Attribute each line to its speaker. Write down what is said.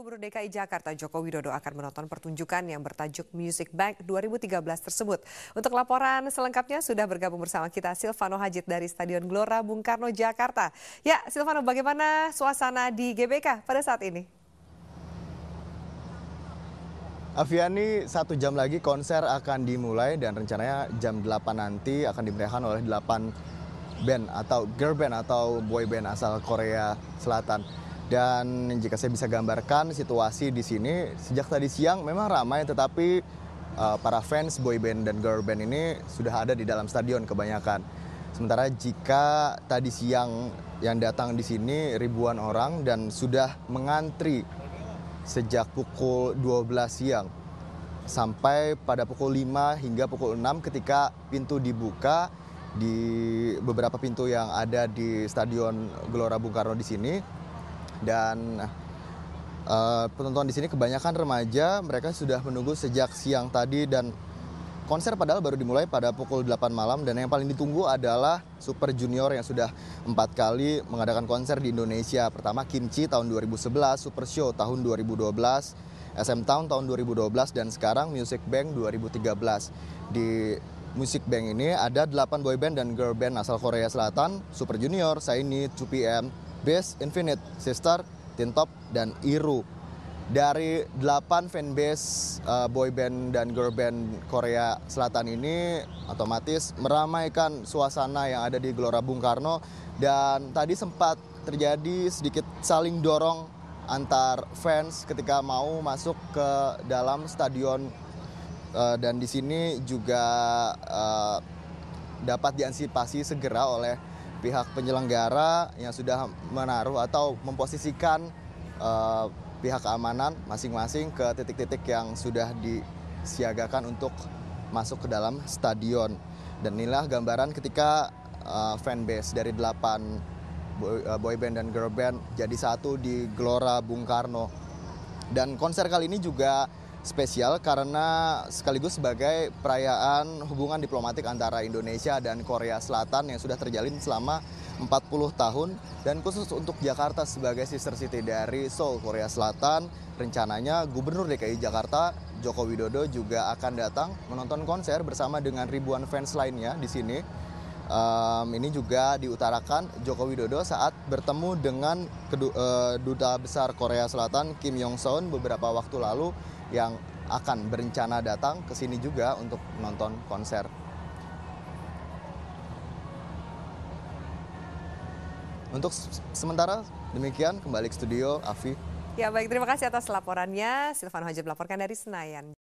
Speaker 1: Gubernur DKI Jakarta Joko Widodo akan menonton pertunjukan yang bertajuk Music Bank 2013 tersebut. Untuk laporan selengkapnya sudah bergabung bersama kita Silvano Hajid dari Stadion Gelora Bung Karno Jakarta. Ya, Silvano bagaimana suasana di GBK pada saat ini?
Speaker 2: Aviani, satu jam lagi konser akan dimulai dan rencananya jam 8 nanti akan dimeriahkan oleh 8 band atau girl band atau boy band asal Korea Selatan. Dan jika saya bisa gambarkan situasi di sini sejak tadi siang memang ramai tetapi uh, para fans boy band dan girl band ini sudah ada di dalam stadion kebanyakan. Sementara jika tadi siang yang datang di sini ribuan orang dan sudah mengantri sejak pukul 12 siang sampai pada pukul 5 hingga pukul 6 ketika pintu dibuka di beberapa pintu yang ada di Stadion Gelora Bung Karno di sini dan uh, penonton di sini kebanyakan remaja mereka sudah menunggu sejak siang tadi dan konser padahal baru dimulai pada pukul 8 malam dan yang paling ditunggu adalah Super Junior yang sudah empat kali mengadakan konser di Indonesia. Pertama Kimchi tahun 2011, Super Show tahun 2012, SM Town tahun 2012 dan sekarang Music Bank 2013. Di Music Bank ini ada 8 boy band dan girl band asal Korea Selatan, Super Junior, Saini, 2PM, Base, Infinite, Sister, Tintop, dan Iru. Dari 8 fanbase uh, boy dan girlband Korea Selatan ini otomatis meramaikan suasana yang ada di Gelora Bung Karno dan tadi sempat terjadi sedikit saling dorong antar fans ketika mau masuk ke dalam stadion uh, dan di sini juga uh, dapat diantisipasi segera oleh pihak penyelenggara yang sudah menaruh atau memposisikan uh, pihak keamanan masing-masing ke titik-titik yang sudah disiagakan untuk masuk ke dalam stadion. Dan inilah gambaran ketika uh, fanbase dari delapan eh, boy, band dan girl band jadi satu di Gelora Bung Karno. Dan konser kali ini juga spesial karena sekaligus sebagai perayaan hubungan diplomatik antara Indonesia dan Korea Selatan yang sudah terjalin selama 40 tahun dan khusus untuk Jakarta sebagai sister city dari Seoul, Korea Selatan, rencananya Gubernur DKI Jakarta Joko Widodo juga akan datang menonton konser bersama dengan ribuan fans lainnya di sini. Um, ini juga diutarakan Joko Widodo saat bertemu dengan kedu, uh, duta besar Korea Selatan Kim Yong Seon beberapa waktu lalu yang akan berencana datang ke sini juga untuk nonton konser. Untuk sementara demikian kembali ke studio Afi.
Speaker 1: Ya baik terima kasih atas laporannya Silvano Haji melaporkan dari Senayan.